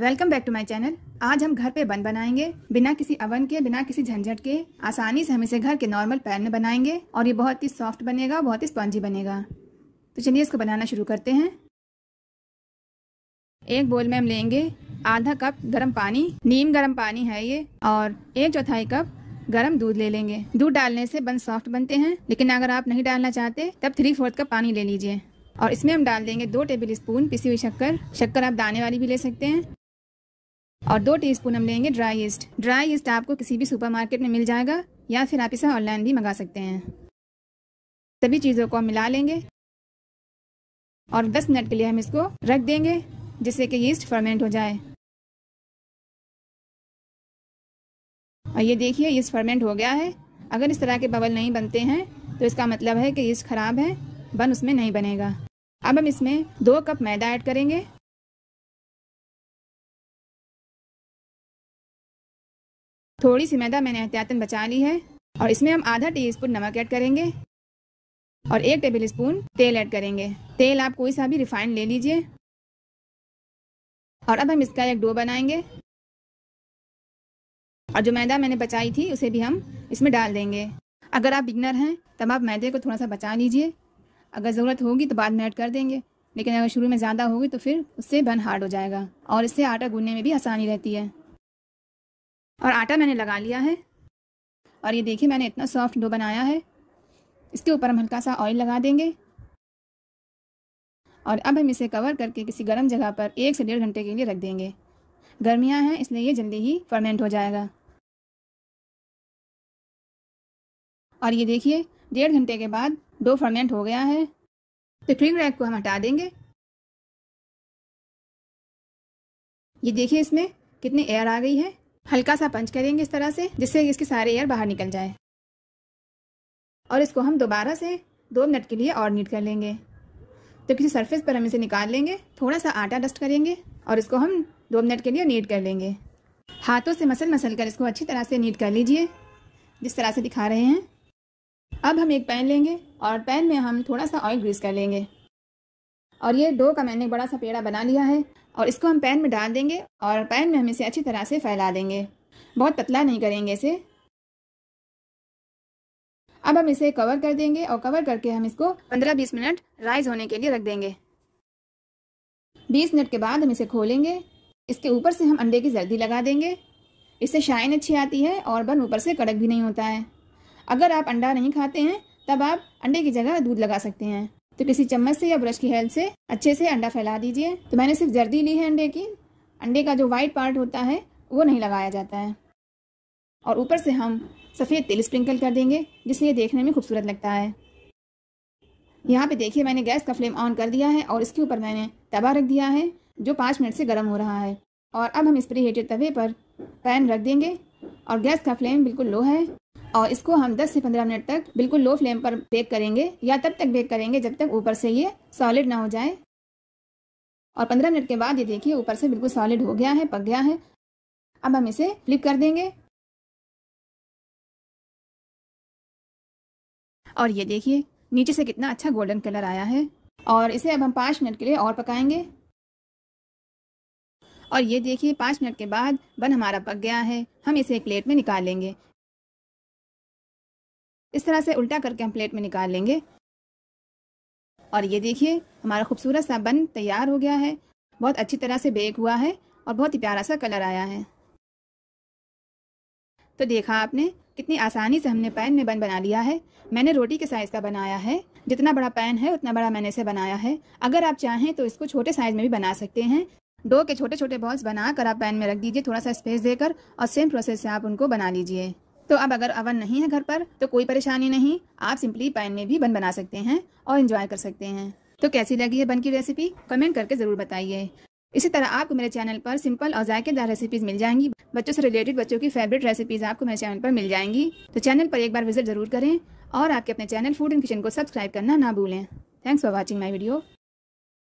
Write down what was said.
welcome back to my channel आज हम घर पे बन बनाएंगे बिना किसी अवन के बिना किसी झंझट के आसानी से हम इसे घर के नॉर्मल पैन में बनाएंगे और ये बहुत ही सॉफ्ट बनेगा बहुत ही स्पॉन्जी बनेगा तो चलिए इसको बनाना शुरू करते हैं एक बोल में हम लेंगे आधा कप गर्म पानी नीम गर्म पानी है ये और एक चौथाई कप गरम दूध ले लेंगे दूध डालने से बन सॉफ्ट बनते हैं लेकिन अगर आप नहीं डालना चाहते तब थ्री फोर्थ कप पानी ले लीजिए और इसमें हम डाल देंगे दो टेबल स्पून पिसी हुई शक्कर शक्कर आप दाने वाली भी ले सकते हैं और दो टीस्पून हम लेंगे ड्राई ईस्ट ड्राई ईस्ट आपको किसी भी सुपरमार्केट में मिल जाएगा या फिर आप इसे ऑनलाइन भी मंगा सकते हैं सभी चीज़ों को हम मिला लेंगे और 10 मिनट के लिए हम इसको रख देंगे जिससे कि यीस्ट फर्मेंट हो जाए और ये देखिए यीस्ट फर्मेंट हो गया है अगर इस तरह के बबल नहीं बनते हैं तो इसका मतलब है कि यीस्ट ख़राब है बन उसमें नहीं बनेगा अब हम इसमें दो कप मैदा ऐड करेंगे थोड़ी सी मैदा मैंने एहतियातन बचा ली है और इसमें हम आधा टी स्पून नमक ऐड करेंगे और एक टेबल स्पून तेल ऐड करेंगे तेल आप कोई सा भी रिफाइंड ले लीजिए और अब हम इसका एक डो बनाएंगे और जो मैदा मैंने बचाई थी उसे भी हम इसमें डाल देंगे अगर आप बिगनर हैं तब आप मैदे को थोड़ा सा बचा लीजिए अगर ज़रूरत होगी तो बाद में ऐड कर देंगे लेकिन अगर शुरू में ज़्यादा होगी तो फिर उससे बन हार्ड हो जाएगा और इससे आटा गूंदने में भी आसानी रहती है और आटा मैंने लगा लिया है और ये देखिए मैंने इतना सॉफ्ट डो बनाया है इसके ऊपर हम हल्का सा ऑयल लगा देंगे और अब हम इसे कवर करके किसी गर्म जगह पर एक से डेढ़ घंटे के लिए रख देंगे गर्मियाँ हैं इसलिए ये जल्दी ही फर्मेंट हो जाएगा और ये देखिए डेढ़ घंटे के बाद डो फर्मेंट हो गया है तो क्रीम रैक को हम हटा देंगे ये देखिए इसमें कितनी एयर आ गई है हल्का सा पंच करेंगे इस तरह से जिससे इसके सारे एयर बाहर निकल जाए और इसको हम दोबारा से दो मिनट के लिए और नीट कर लेंगे तो किसी सरफेस पर हम इसे निकाल लेंगे थोड़ा सा आटा डस्ट करेंगे और इसको हम दो मिनट के लिए नीट कर लेंगे हाथों से मसल मसल कर इसको अच्छी तरह से नीट कर लीजिए जिस तरह से दिखा रहे हैं अब हम एक पैन लेंगे और पैन में हम थोड़ा सा ऑयल ग्रीस कर लेंगे और ये डो का मैंने बड़ा सा पेड़ा बना लिया है और इसको हम पैन में डाल देंगे और पैन में हम इसे अच्छी तरह से फैला देंगे बहुत पतला नहीं करेंगे इसे अब हम इसे कवर कर देंगे और कवर करके हम इसको 15-20 मिनट राइज होने के लिए रख देंगे 20 मिनट के बाद हम इसे खोलेंगे इसके ऊपर से हम अंडे की जर्दी लगा देंगे इससे शाइन अच्छी आती है और बन ऊपर से कड़क भी नहीं होता है अगर आप अंडा नहीं खाते हैं तब आप अंडे की जगह दूध लगा सकते हैं तो किसी चम्मच से या ब्रश की हेल्प से अच्छे से अंडा फैला दीजिए तो मैंने सिर्फ जर्दी ली है अंडे की अंडे का जो वाइट पार्ट होता है वो नहीं लगाया जाता है और ऊपर से हम सफ़ेद तेल स्प्रिंकल कर देंगे जिससे ये देखने में खूबसूरत लगता है यहाँ पे देखिए मैंने गैस का फ्लेम ऑन कर दिया है और इसके ऊपर मैंने तवा रख दिया है जो पाँच मिनट से गर्म हो रहा है और अब हम इस प्री हीटेड तवे पर पैन रख देंगे और गैस का फ्लेम बिल्कुल लो है और इसको हम 10 से 15 मिनट तक बिल्कुल लो फ्लेम पर बेक करेंगे या तब तक बेक करेंगे जब तक ऊपर से ये सॉलिड ना हो जाए और 15 मिनट के बाद ये देखिए ऊपर से बिल्कुल सॉलिड हो गया है पक गया है अब हम इसे फ्लिप कर देंगे और ये देखिए नीचे से कितना अच्छा गोल्डन कलर आया है और इसे अब हम पाँच मिनट के लिए और पकाएंगे और ये देखिए पाँच मिनट के बाद बन हमारा पक गया है हम इसे एक प्लेट में निकाल लेंगे इस तरह से उल्टा करके हम प्लेट में निकाल लेंगे और ये देखिए हमारा खूबसूरत सा बन तैयार हो गया है बहुत अच्छी तरह से बेक हुआ है और बहुत ही प्यारा सा कलर आया है तो देखा आपने कितनी आसानी से हमने पैन में बन बना लिया है मैंने रोटी के साइज़ का बनाया है जितना बड़ा पैन है उतना बड़ा मैंने इसे बनाया है अगर आप चाहें तो इसको छोटे साइज़ में भी बना सकते हैं डो के छोटे छोटे बॉल्स बनाकर आप पैन में रख दीजिए थोड़ा सा स्पेस देकर और सेम प्रोसेस से आप उनको बना लीजिए तो अब अगर अवन नहीं है घर पर तो कोई परेशानी नहीं आप सिंपली पैन में भी बन बना सकते हैं और इन्जॉय कर सकते हैं तो कैसी लगी है बन की रेसिपी कमेंट करके ज़रूर बताइए इसी तरह आपको मेरे चैनल पर सिंपल और जायकेदार रेसिपीज़ मिल जाएंगी बच्चों से रिलेटेड बच्चों की फेवरेट रेसिपीज़ आपको मेरे चैनल पर मिल जाएंगी तो चैनल पर एक बार विजिट ज़रूर करें और आपके अपने चैनल फूड एंड किचन को सब्सक्राइब करना ना भूलें thanks for watching my video